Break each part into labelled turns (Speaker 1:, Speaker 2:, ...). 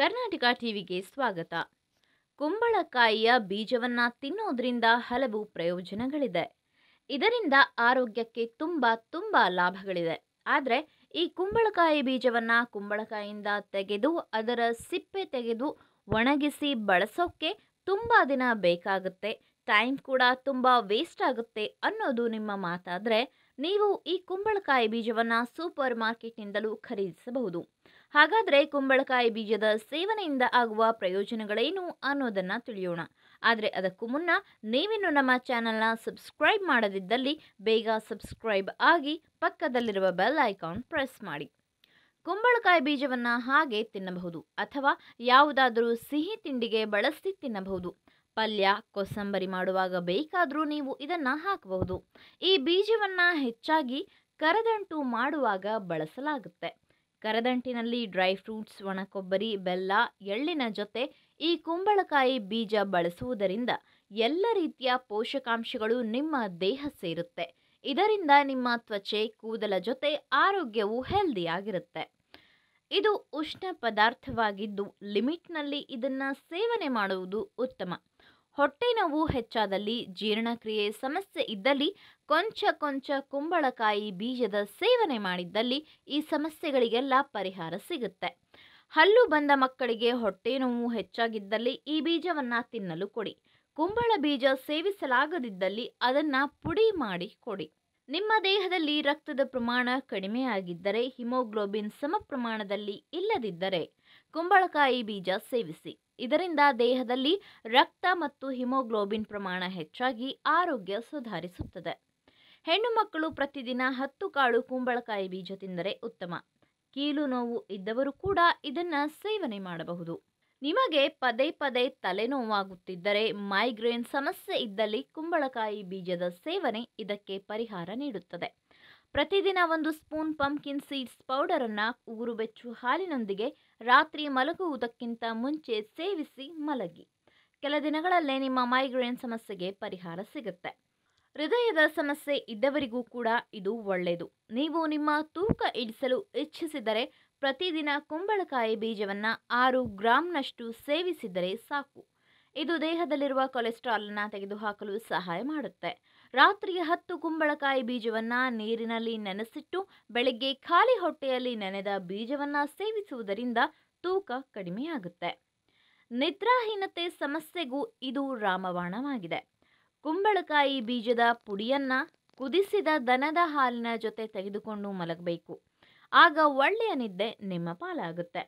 Speaker 1: ಕರ್ನಾಟಕ ಟಿವಿಗೆ ಸ್ವಾಗತ ಕುಂಬಳಕಾಯಿಯ ಬೀಜವನ್ನು ತಿನ್ನೋದ್ರಿಂದ ಹಲವು ಪ್ರಯೋಜನಗಳಿದೆ ಇದರಿಂದ ಆರೋಗ್ಯಕ್ಕೆ ತುಂಬ ತುಂಬ ಲಾಭಗಳಿದೆ ಆದರೆ ಈ ಕುಂಬಳಕಾಯಿ ಬೀಜವನ್ನು ಕುಂಬಳಕಾಯಿಯಿಂದ ತೆಗೆದು ಅದರ ಸಿಪ್ಪೆ ತೆಗೆದು ಒಣಗಿಸಿ ಬಳಸೋಕ್ಕೆ ತುಂಬ ದಿನ ಬೇಕಾಗುತ್ತೆ ಟೈಮ್ ಕೂಡ ತುಂಬ ವೇಸ್ಟ್ ಆಗುತ್ತೆ ಅನ್ನೋದು ನಿಮ್ಮ ಮಾತಾದರೆ ನೀವು ಈ ಕುಂಬಳಕಾಯಿ ಬೀಜವನ್ನು ಸೂಪರ್ ಮಾರ್ಕೆಟ್ನಿಂದಲೂ ಖರೀದಿಸಬಹುದು ಹಾಗಾದರೆ ಕುಂಬಳಕಾಯಿ ಬೀಜದ ಸೇವನೆಯಿಂದ ಆಗುವ ಪ್ರಯೋಜನಗಳೇನು ಅನ್ನೋದನ್ನು ತಿಳಿಯೋಣ ಆದರೆ ಅದಕ್ಕೂ ಮುನ್ನ ನೀವಿನ್ನು ನಮ್ಮ ಚಾನಲ್ನ ಸಬ್ಸ್ಕ್ರೈಬ್ ಮಾಡದಿದ್ದಲ್ಲಿ ಬೇಗ ಸಬ್ಸ್ಕ್ರೈಬ್ ಆಗಿ ಪಕ್ಕದಲ್ಲಿರುವ ಬೆಲ್ ಐಕಾನ್ ಪ್ರೆಸ್ ಮಾಡಿ ಕುಂಬಳಕಾಯಿ ಬೀಜವನ್ನು ಹಾಗೆ ತಿನ್ನಬಹುದು ಅಥವಾ ಯಾವುದಾದರೂ ಸಿಹಿ ತಿಂಡಿಗೆ ಬಳಸಿ ತಿನ್ನಬಹುದು ಪಲ್ಯ ಕೊಸಂಬರಿ ಮಾಡುವಾಗ ಬೇಕಾದರೂ ನೀವು ಇದನ್ನು ಹಾಕಬಹುದು ಈ ಬೀಜವನ್ನು ಹೆಚ್ಚಾಗಿ ಕರದಂಟು ಮಾಡುವಾಗ ಬಳಸಲಾಗುತ್ತೆ ಕರದಂಟಿನಲ್ಲಿ ಡ್ರೈ ಫ್ರೂಟ್ಸ್ ಒಣಕೊಬ್ಬರಿ ಬೆಲ್ಲ ಎಳ್ಳಿನ ಜೊತೆ ಈ ಕುಂಬಳಕಾಯಿ ಬೀಜ ಬಳಸುವುದರಿಂದ ಎಲ್ಲ ರೀತಿಯ ಪೋಷಕಾಂಶಗಳು ನಿಮ್ಮ ದೇಹ ಸೇರುತ್ತೆ ಇದರಿಂದ ನಿಮ್ಮ ತ್ವಚೆ ಕೂದಲ ಜೊತೆ ಆರೋಗ್ಯವು ಹೆಲ್ದಿಯಾಗಿರುತ್ತೆ ಇದು ಉಷ್ಣ ಪದಾರ್ಥವಾಗಿದ್ದು ಲಿಮಿಟ್ನಲ್ಲಿ ಇದನ್ನು ಸೇವನೆ ಮಾಡುವುದು ಉತ್ತಮ ಹೊಟ್ಟೆ ನೋವು ಹೆಚ್ಚಾದಲ್ಲಿ ಜೀರ್ಣಕ್ರಿಯೆ ಸಮಸ್ಯೆ ಇದ್ದಲ್ಲಿ ಕೊಂಚ ಕೊಂಚ ಕುಂಬಳಕಾಯಿ ಬೀಜದ ಸೇವನೆ ಮಾಡಿದ್ದಲ್ಲಿ ಈ ಸಮಸ್ಯೆಗಳಿಗೆಲ್ಲ ಪರಿಹಾರ ಸಿಗುತ್ತೆ ಹಲ್ಲು ಬಂದ ಮಕ್ಕಳಿಗೆ ಹೊಟ್ಟೆ ನೋವು ಹೆಚ್ಚಾಗಿದ್ದಲ್ಲಿ ಈ ಬೀಜವನ್ನು ತಿನ್ನಲು ಕೊಡಿ ಕುಂಬಳ ಬೀಜ ಸೇವಿಸಲಾಗದಿದ್ದಲ್ಲಿ ಅದನ್ನು ಪುಡಿ ಮಾಡಿ ಕೊಡಿ ನಿಮ್ಮ ದೇಹದಲ್ಲಿ ರಕ್ತದ ಪ್ರಮಾಣ ಕಡಿಮೆಯಾಗಿದ್ದರೆ ಹಿಮೋಗ್ಲೋಬಿನ್ ಸಮ ಪ್ರಮಾಣದಲ್ಲಿ ಇಲ್ಲದಿದ್ದರೆ ಕುಂಬಳಕಾಯಿ ಬೀಜ ಸೇವಿಸಿ ಇದರಿಂದ ದೇಹದಲ್ಲಿ ರಕ್ತ ಮತ್ತು ಹಿಮೋಗ್ಲೋಬಿನ್ ಪ್ರಮಾಣ ಹೆಚ್ಚಾಗಿ ಆರೋಗ್ಯ ಸುಧಾರಿಸುತ್ತದೆ ಹೆಣ್ಣು ಮಕ್ಕಳು ಪ್ರತಿದಿನ ಹತ್ತು ಕಾಳು ಕುಂಬಳಕಾಯಿ ಬೀಜ ತಿಂದರೆ ಉತ್ತಮ ಕೀಲು ನೋವು ಇದ್ದವರು ಕೂಡ ಇದನ್ನು ಸೇವನೆ ಮಾಡಬಹುದು ನಿಮಗೆ ಪದೇ ಪದೇ ತಲೆನೋವಾಗುತ್ತಿದ್ದರೆ ಮೈಗ್ರೇನ್ ಸಮಸ್ಯೆ ಇದ್ದಲ್ಲಿ ಕುಂಬಳಕಾಯಿ ಬೀಜದ ಸೇವನೆ ಇದಕ್ಕೆ ಪರಿಹಾರ ನೀಡುತ್ತದೆ ಪ್ರತಿದಿನ ಒಂದು ಸ್ಪೂನ್ ಪಂಪ್ಕಿನ್ ಸೀಡ್ಸ್ ಪೌಡರನ್ನು ಉಗುರುಬೆಚ್ಚು ಹಾಲಿನೊಂದಿಗೆ ರಾತ್ರಿ ಮಲಗುವುದಕ್ಕಿಂತ ಮುಂಚೆ ಸೇವಿಸಿ ಮಲಗಿ ಕೆಲ ದಿನಗಳಲ್ಲೇ ನಿಮ್ಮ ಮೈಗ್ರೇನ್ ಸಮಸ್ಯೆಗೆ ಪರಿಹಾರ ಸಿಗುತ್ತೆ ಹೃದಯದ ಸಮಸ್ಯೆ ಇದ್ದವರಿಗೂ ಕೂಡ ಇದು ಒಳ್ಳೆಯದು ನೀವು ನಿಮ್ಮ ತೂಕ ಇಳಿಸಲು ಇಚ್ಛಿಸಿದರೆ ಪ್ರತಿದಿನ ಕುಂಬಳಕಾಯಿ ಬೀಜವನ್ನು ಆರು ಗ್ರಾಂನಷ್ಟು ಸೇವಿಸಿದರೆ ಸಾಕು ಇದು ದೇಹದಲ್ಲಿರುವ ಕೊಲೆಸ್ಟ್ರಾಲ್ನ ತೆಗೆದುಹಾಕಲು ಸಹಾಯ ಮಾಡುತ್ತೆ ರಾತ್ರಿಯ ಹತ್ತು ಕುಂಬಳಕಾಯಿ ಬೀಜವನ್ನು ನೀರಿನಲ್ಲಿ ನೆನೆಸಿಟ್ಟು ಬೆಳಗ್ಗೆ ಖಾಲಿ ಹೊಟ್ಟೆಯಲ್ಲಿ ನೆನೆದ ಬೀಜವನ್ನು ಸೇವಿಸುವುದರಿಂದ ತೂಕ ಕಡಿಮೆಯಾಗುತ್ತೆ ನಿದ್ರಾಹೀನತೆ ಸಮಸ್ಯೆಗೂ ಇದು ರಾಮಬಾಣವಾಗಿದೆ ಕುಂಬಳಕಾಯಿ ಬೀಜದ ಪುಡಿಯನ್ನು ಕುದಿಸಿದ ದನದ ಹಾಲಿನ ಜೊತೆ ತೆಗೆದುಕೊಂಡು ಮಲಗಬೇಕು ಆಗ ಒಳ್ಳೆಯ ನಿದ್ದೆ ನಿಮ್ಮ ಪಾಲಾಗುತ್ತೆ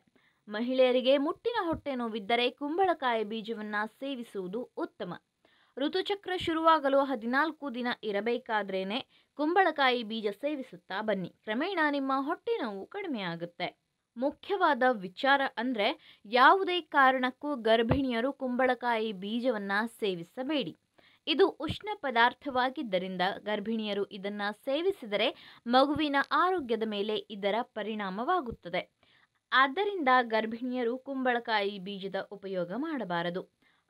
Speaker 1: ಮಹಿಳೆಯರಿಗೆ ಮುಟ್ಟಿನ ಹೊಟ್ಟೆ ನೋವಿದ್ದರೆ ಕುಂಬಳಕಾಯಿ ಬೀಜವನ್ನು ಸೇವಿಸುವುದು ಉತ್ತಮ ಋತುಚಕ್ರ ಶುರುವಾಗಲು ಹದಿನಾಲ್ಕು ದಿನ ಇರಬೇಕಾದ್ರೇನೆ ಕುಂಬಳಕಾಯಿ ಬೀಜ ಸೇವಿಸುತ್ತಾ ಬನ್ನಿ ಕ್ರಮೇಣ ನಿಮ್ಮ ಹೊಟ್ಟೆ ನೋವು ಕಡಿಮೆಯಾಗುತ್ತೆ ಮುಖ್ಯವಾದ ವಿಚಾರ ಅಂದರೆ ಯಾವುದೇ ಕಾರಣಕ್ಕೂ ಗರ್ಭಿಣಿಯರು ಕುಂಬಳಕಾಯಿ ಬೀಜವನ್ನು ಸೇವಿಸಬೇಡಿ ಇದು ಉಷ್ಣ ಪದಾರ್ಥವಾಗಿದ್ದರಿಂದ ಗರ್ಭಿಣಿಯರು ಇದನ್ನು ಸೇವಿಸಿದರೆ ಮಗುವಿನ ಆರೋಗ್ಯದ ಮೇಲೆ ಇದರ ಪರಿಣಾಮವಾಗುತ್ತದೆ ಆದ್ದರಿಂದ ಗರ್ಭಿಣಿಯರು ಕುಂಬಳಕಾಯಿ ಬೀಜದ ಉಪಯೋಗ ಮಾಡಬಾರದು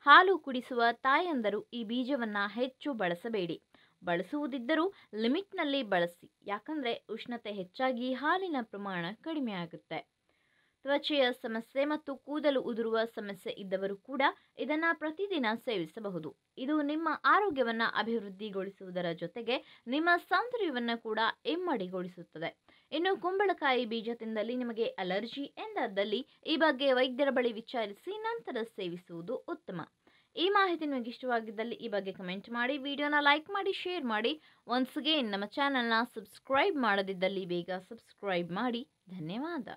Speaker 1: ಹಾಲು ಕುಡಿಸುವ ತಾಯಂದರು ಈ ಬೀಜವನ್ನು ಹೆಚ್ಚು ಬಳಸಬೇಡಿ ಬಳಸುವುದಿದ್ದರೂ ಲಿಮಿಟ್ನಲ್ಲಿ ಬಳಸಿ ಯಾಕಂದರೆ ಉಷ್ಣತೆ ಹೆಚ್ಚಾಗಿ ಹಾಲಿನ ಪ್ರಮಾಣ ಕಡಿಮೆಯಾಗುತ್ತೆ ತ್ವಚೆಯ ಸಮಸ್ಯೆ ಮತ್ತು ಕೂದಲು ಉದುರುವ ಸಮಸ್ಯೆ ಇದ್ದವರು ಕೂಡ ಇದನ್ನು ಪ್ರತಿದಿನ ಸೇವಿಸಬಹುದು ಇದು ನಿಮ್ಮ ಆರೋಗ್ಯವನ್ನು ಅಭಿವೃದ್ಧಿಗೊಳಿಸುವುದರ ಜೊತೆಗೆ ನಿಮ್ಮ ಸೌಂದರ್ಯವನ್ನು ಕೂಡ ಇಮ್ಮಡಿಗೊಳಿಸುತ್ತದೆ ಇನ್ನು ಕುಂಬಳಕಾಯಿ ಬೀಜ ತಿಂದಲ್ಲಿ ನಿಮಗೆ ಅಲರ್ಜಿ ಎಂದಾದಲ್ಲಿ ಈ ಬಗ್ಗೆ ವೈದ್ಯರ ಬಳಿ ವಿಚಾರಿಸಿ ನಂತರ ಸೇವಿಸುವುದು ಉತ್ತಮ ಈ ಮಾಹಿತಿ ನಿಮಗೆ ಇಷ್ಟವಾಗಿದ್ದಲ್ಲಿ ಈ ಬಗ್ಗೆ ಕಮೆಂಟ್ ಮಾಡಿ ವಿಡಿಯೋನ ಲೈಕ್ ಮಾಡಿ ಶೇರ್ ಮಾಡಿ ಒನ್ಸ್ ಅಗೇನ್ ನಮ್ಮ ಚಾನಲ್ನ ಸಬ್ಸ್ಕ್ರೈಬ್ ಮಾಡದಿದ್ದಲ್ಲಿ ಬೇಗ ಸಬ್ಸ್ಕ್ರೈಬ್ ಮಾಡಿ ಧನ್ಯವಾದ